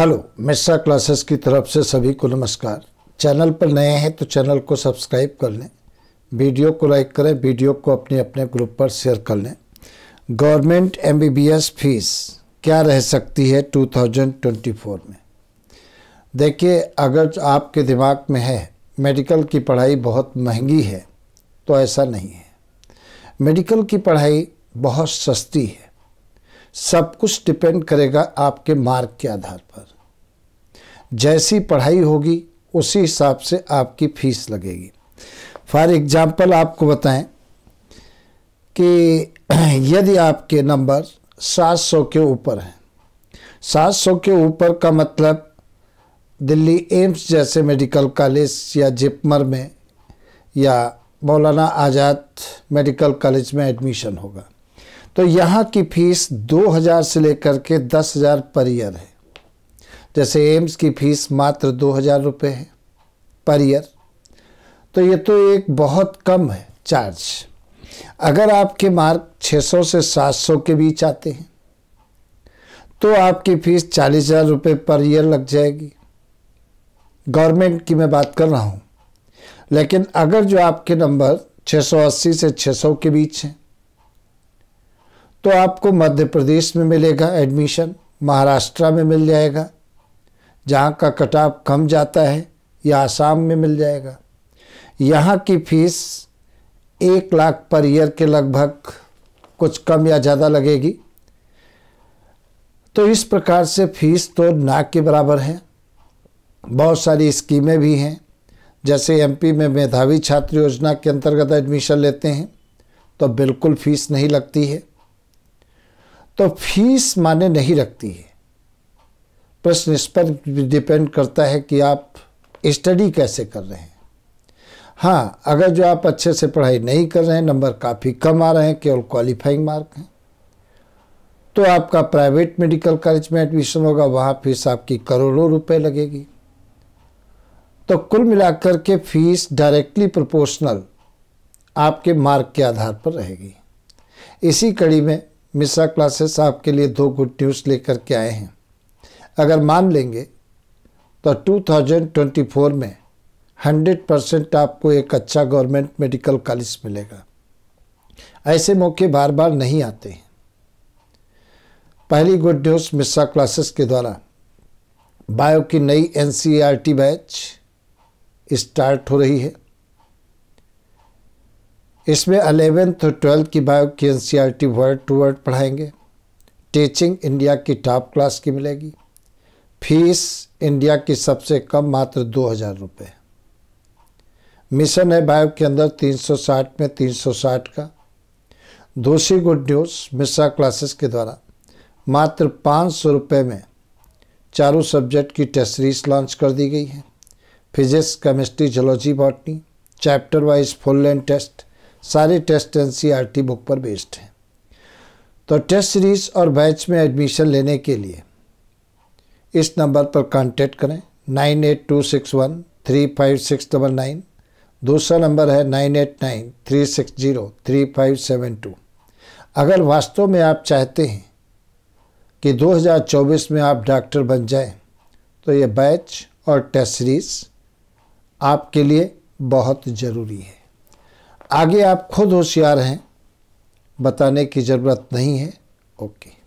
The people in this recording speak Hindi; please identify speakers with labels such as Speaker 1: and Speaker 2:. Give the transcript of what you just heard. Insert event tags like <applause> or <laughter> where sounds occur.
Speaker 1: हेलो मिश्रा क्लासेस की तरफ से सभी को नमस्कार चैनल पर नए हैं तो चैनल को सब्सक्राइब कर लें वीडियो को लाइक करें वीडियो को अपने अपने ग्रुप पर शेयर कर लें गवर्नमेंट एमबीबीएस फीस क्या रह सकती है 2024 में देखिए अगर आपके दिमाग में है मेडिकल की पढ़ाई बहुत महंगी है तो ऐसा नहीं है मेडिकल की पढ़ाई बहुत सस्ती है सब कुछ डिपेंड करेगा आपके मार्क के आधार पर जैसी पढ़ाई होगी उसी हिसाब से आपकी फीस लगेगी फॉर एग्ज़ाम्पल आपको बताएं कि <clears throat> यदि आपके नंबर 700 के ऊपर हैं 700 के ऊपर का मतलब दिल्ली एम्स जैसे मेडिकल कॉलेज या जिपमर में या मौलाना आज़ाद मेडिकल कॉलेज में एडमिशन होगा तो यहाँ की फ़ीस 2000 से लेकर के 10000 पर ईयर है जैसे एम्स की फीस मात्र दो हज़ार रुपये है पर ईयर तो ये तो एक बहुत कम है चार्ज अगर आपके मार्क 600 से 700 के बीच आते हैं तो आपकी फ़ीस चालीस हज़ार रुपये पर ईयर लग जाएगी गवर्नमेंट की मैं बात कर रहा हूँ लेकिन अगर जो आपके नंबर 680 से 600 के बीच हैं तो आपको मध्य प्रदेश में मिलेगा एडमिशन महाराष्ट्र में मिल जाएगा जहाँ का कटाव कम जाता है या आसाम में मिल जाएगा यहाँ की फीस एक लाख पर ईयर के लगभग कुछ कम या ज़्यादा लगेगी तो इस प्रकार से फीस तो नाक के बराबर है बहुत सारी स्कीमें भी हैं जैसे एमपी में मेधावी छात्र योजना के अंतर्गत एडमिशन लेते हैं तो बिल्कुल फीस नहीं लगती है तो फीस माने नहीं रखती है प्रश्न इस पर डिपेंड करता है कि आप स्टडी कैसे कर रहे हैं हाँ अगर जो आप अच्छे से पढ़ाई नहीं कर रहे हैं नंबर काफ़ी कम आ रहे हैं केवल क्वालिफाइंग मार्क हैं तो आपका प्राइवेट मेडिकल कॉलेज में एडमिशन होगा वहाँ फीस आपकी करोड़ों रुपए लगेगी तो कुल मिलाकर के फीस डायरेक्टली प्रोपोर्शनल आपके मार्क के आधार पर रहेगी इसी कड़ी में मिश्रा क्लासेस आपके लिए दो गुड न्यूज़ लेकर के आए हैं अगर मान लेंगे तो 2024 में 100 परसेंट आपको एक अच्छा गवर्नमेंट मेडिकल कॉलेज मिलेगा ऐसे मौके बार बार नहीं आते हैं पहली गुड न्यूज़ मिश्रा क्लासेस के द्वारा बायो की नई एन बैच स्टार्ट हो रही है इसमें अलेवेंथ और ट्वेल्थ की बायो की एन वर्ड टू वर्ड पढ़ाएंगे टीचिंग इंडिया की टॉप क्लास की मिलेगी फीस इंडिया की सबसे कम मात्र दो हज़ार रुपये मिशन है भाव के अंदर 360 में 360 का दूसरी गुड न्यूज़ मिश्रा क्लासेस के द्वारा मात्र पाँच सौ रुपये में चारों सब्जेक्ट की टेस्ट सीरीज लॉन्च कर दी गई है physics chemistry zoology botany chapter wise full length test सारे टेस्ट एन बुक पर बेस्ड हैं तो टेस्ट सीरीज़ और बैच में एडमिशन लेने के लिए इस नंबर पर कांटेक्ट करें nine eight two six one three five six double nine दूसरा नंबर है nine eight nine three six zero three five seven two अगर वास्तव में आप चाहते हैं कि 2024 में आप डॉक्टर बन जाएं तो ये बैच और टेस्ट सीरीज आपके लिए बहुत ज़रूरी है आगे आप खुद होशियार हैं बताने की ज़रूरत नहीं है ओके